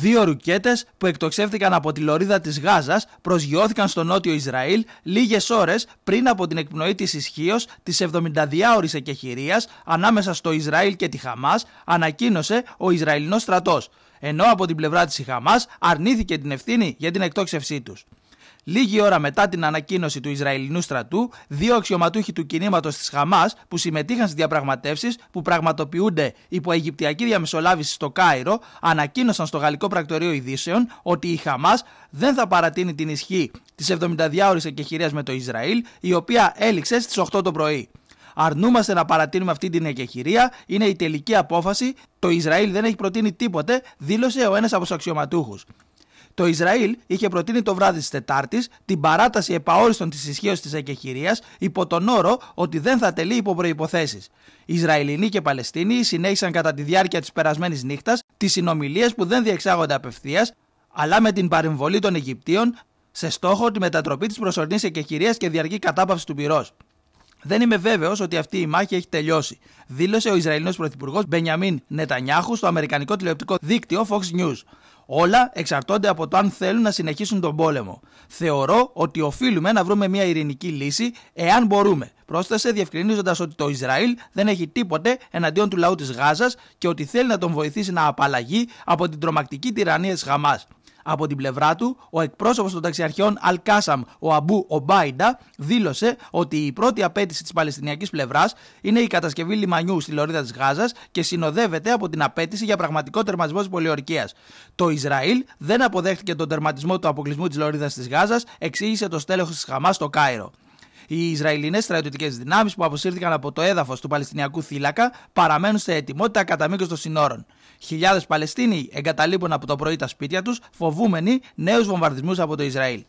Δύο ρουκέτες που εκτοξεύτηκαν από τη λωρίδα της Γάζας προσγειώθηκαν στο νότιο Ισραήλ λίγες ώρες πριν από την εκπνοή της ισχύως της 72ωρη εκεχηρίας ανάμεσα στο Ισραήλ και τη Χαμάς ανακοίνωσε ο Ισραηλινός στρατός. Ενώ από την πλευρά της η αρνήθηκε την ευθύνη για την εκτόξευσή τους. Λίγη ώρα μετά την ανακοίνωση του Ισραηλινού στρατού, δύο αξιωματούχοι του κινήματος της Χαμάς που συμμετείχαν στις διαπραγματεύσεις που πραγματοποιούνται υπό Αιγυπτιακή διαμεσολάβηση στο Κάιρο, ανακοίνωσαν στο Γαλλικό Πρακτορείο Ειδήσεων ότι η Χαμάς δεν θα παρατείνει την ισχύ της 72ωρη εκεχηρίας με το Ισραήλ, η οποία έληξε στις 8 το πρωί. Αρνούμαστε να παρατείνουμε αυτή την εκεχηρία, είναι η τελική απόφαση. Το Ισραήλ δεν έχει προτείνει τίποτε, δήλωσε ο ένας από τους αξιωματούχους. Το Ισραήλ είχε προτείνει το βράδυ της Τετάρτης την παράταση επαόριστον της ισχύω της εκεχηρίας υπό τον όρο ότι δεν θα τελεί υπό προποθέσει. Ισραηλινοί και Παλαιστίνοι συνέχισαν κατά τη διάρκεια της περασμένης νύχτας τις συνομιλίες που δεν διεξάγονται απευθείας, αλλά με την παρεμβολή των Αιγυπτίων σε στόχο τη μετατροπή της προσωρινής εκεχηρίας και διαρκή κατάπαυση του πυρός. Δεν είμαι βέβαιος ότι αυτή η μάχη έχει τελειώσει, δήλωσε ο Ισραηλινός Πρωθυπουργός Μπενιαμίν Νετανιάχου στο αμερικανικό τηλεοπτικό δίκτυο Fox News. Όλα εξαρτώνται από το αν θέλουν να συνεχίσουν τον πόλεμο. Θεωρώ ότι οφείλουμε να βρούμε μια ειρηνική λύση εάν μπορούμε. Πρόσθεσε διευκρινίζοντας ότι το Ισραήλ δεν έχει τίποτε εναντίον του λαού της Γάζας και ότι θέλει να τον βοηθήσει να απαλλαγεί από την τρομακτική τυραννία της Χαμάς. Από την πλευρά του, ο εκπρόσωπος των ταξιαρχιών Αλκάσαμ, ο Αμπού Ομπάιντα, δήλωσε ότι η πρώτη απέτηση της Παλαιστινιακής πλευράς είναι η κατασκευή λιμανιού στη λωρίδα της Γάζας και συνοδεύεται από την απέτηση για πραγματικό τερματισμό της πολιορκίας. Το Ισραήλ δεν αποδέχτηκε τον τερματισμό του αποκλεισμού της λωρίδας της Γάζας, εξήγησε το στέλεχος της Χαμάς στο Κάιρο. Οι Ισραηλινές στρατιωτικές δυνάμεις που αποσύρθηκαν από το έδαφος του Παλαιστινιακού θύλακα παραμένουν σε ετοιμότητα κατά μήκος των συνόρων. Χιλιάδες Παλαιστίνοι εγκαταλείπουν από το πρωί τα σπίτια τους φοβούμενοι νέους βομβαρδισμούς από το Ισραήλ.